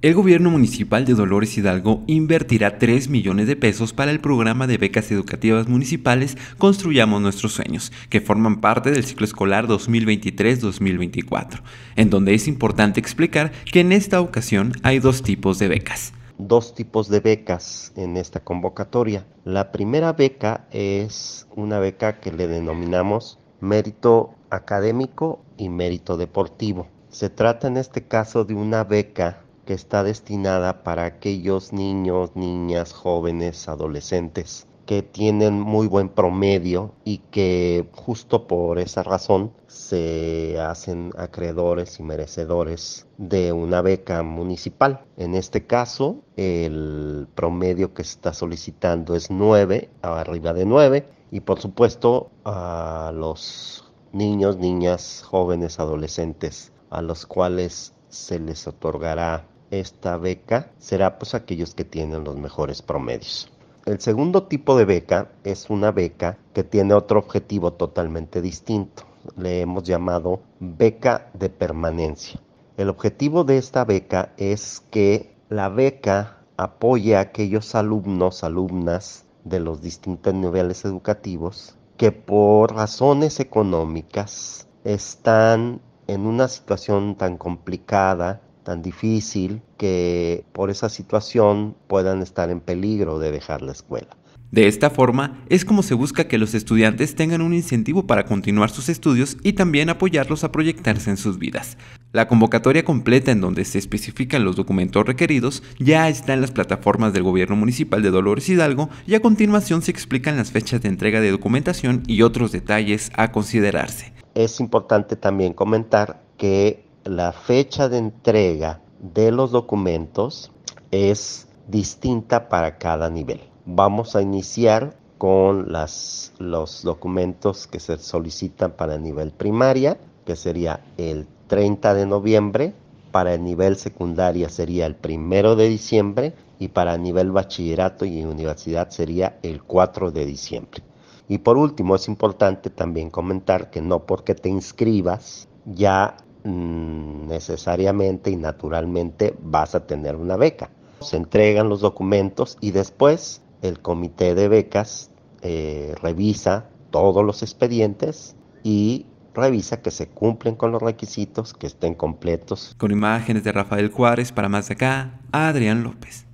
El gobierno municipal de Dolores Hidalgo invertirá 3 millones de pesos para el programa de becas educativas municipales Construyamos Nuestros Sueños, que forman parte del ciclo escolar 2023-2024, en donde es importante explicar que en esta ocasión hay dos tipos de becas. Dos tipos de becas en esta convocatoria. La primera beca es una beca que le denominamos mérito académico y mérito deportivo. Se trata en este caso de una beca que está destinada para aquellos niños, niñas, jóvenes, adolescentes que tienen muy buen promedio y que justo por esa razón se hacen acreedores y merecedores de una beca municipal. En este caso, el promedio que se está solicitando es 9, arriba de 9, y por supuesto a los niños, niñas, jóvenes, adolescentes, a los cuales se les otorgará esta beca será pues aquellos que tienen los mejores promedios. El segundo tipo de beca es una beca que tiene otro objetivo totalmente distinto. Le hemos llamado beca de permanencia. El objetivo de esta beca es que la beca apoye a aquellos alumnos, alumnas de los distintos niveles educativos que por razones económicas están en una situación tan complicada tan difícil que por esa situación puedan estar en peligro de dejar la escuela. De esta forma, es como se busca que los estudiantes tengan un incentivo para continuar sus estudios y también apoyarlos a proyectarse en sus vidas. La convocatoria completa en donde se especifican los documentos requeridos ya está en las plataformas del Gobierno Municipal de Dolores Hidalgo y a continuación se explican las fechas de entrega de documentación y otros detalles a considerarse. Es importante también comentar que la fecha de entrega de los documentos es distinta para cada nivel. Vamos a iniciar con las, los documentos que se solicitan para el nivel primaria, que sería el 30 de noviembre, para el nivel secundaria sería el 1 de diciembre y para el nivel bachillerato y universidad sería el 4 de diciembre. Y por último, es importante también comentar que no porque te inscribas ya Mm, necesariamente y naturalmente vas a tener una beca. Se entregan los documentos y después el comité de becas eh, revisa todos los expedientes y revisa que se cumplen con los requisitos, que estén completos. Con imágenes de Rafael Juárez para más de acá, Adrián López.